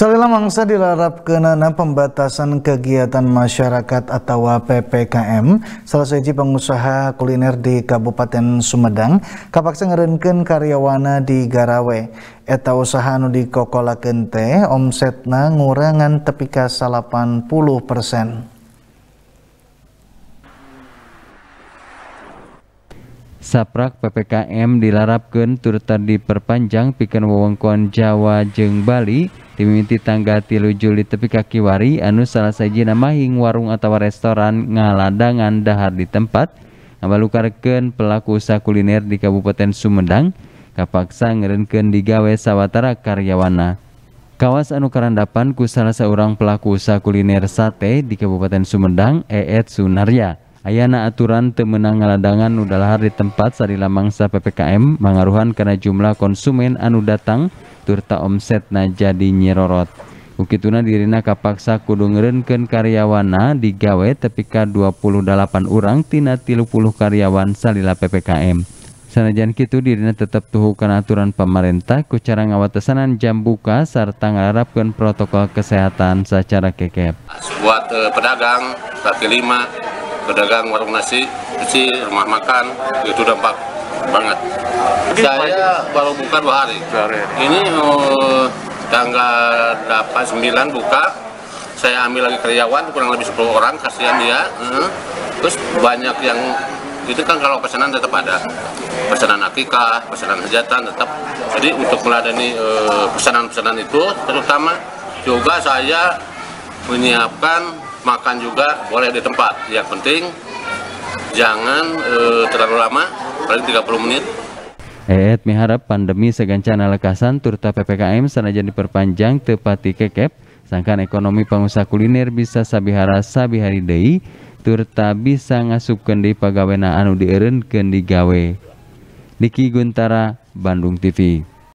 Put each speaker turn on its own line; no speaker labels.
Salila mangsa dilarapkeunana pembatasan kegiatan masyarakat atau PPKM salah siji pengusaha kuliner di Kabupaten Sumedang kapaksa ngerenken karyawana di Garawe eta usaha anu di Kokola Kente, omsetna ngurangan tepika 80 persen.
saprak PPKM dilarapkan turut diperpanjang pikan wewengkon Jawa jeng Bali dimimiti tanggal tilu Juli tepi wari anu salah saji hing warung atau restoran ngaladangan dahar di tempat ngabalukarkeun pelaku usaha kuliner di Kabupaten Sumedang kapaksa ngerenken digawe sawatara karyawana Kawas anu karandapan ku salah seorang pelaku usaha kuliner sate di Kabupaten Sumedang, Eet Sunarya. Ayana aturan temenang ngaladangan nudalahar di tempat sadila mangsa PPKM mengaruhan karena jumlah konsumen anu datang turta omset na jadi nyerorot. Bukituna dirina kapaksa kudu ngerenken karyawana digawe tepika 28 orang tina 30 karyawan salila PPKM. Sanajan kitu dirina tetap tuhu aturan pemerintah kucara cara ngawatesanan jam buka serta ngarapkan protokol kesehatan secara kekep.
Buat eh, pedagang, kaki lima, pedagang warung nasi, kecil, rumah makan, itu dampak banget. Saya baru buka dua hari. Ini uh, tanggal 8 9 buka. Saya ambil lagi karyawan kurang lebih 10 orang, kasihan dia. Uh, terus banyak yang itu kan kalau pesanan tetap ada pesanan akikah, pesanan hajatan tetap. Jadi untuk meladeni eh, pesanan-pesanan itu terutama juga saya menyiapkan makan juga boleh di tempat. Yang penting jangan e, terlalu lama, paling 30 menit.
Eet miharap pandemi segancana lekasan turta PPKM sanajan diperpanjang tepati kekep, sangkan ekonomi pengusaha kuliner bisa sabihara sabihari dei turta bisa ngasup kendi pagawenaan anu kendi gawe. Diki Guntara, Bandung TV.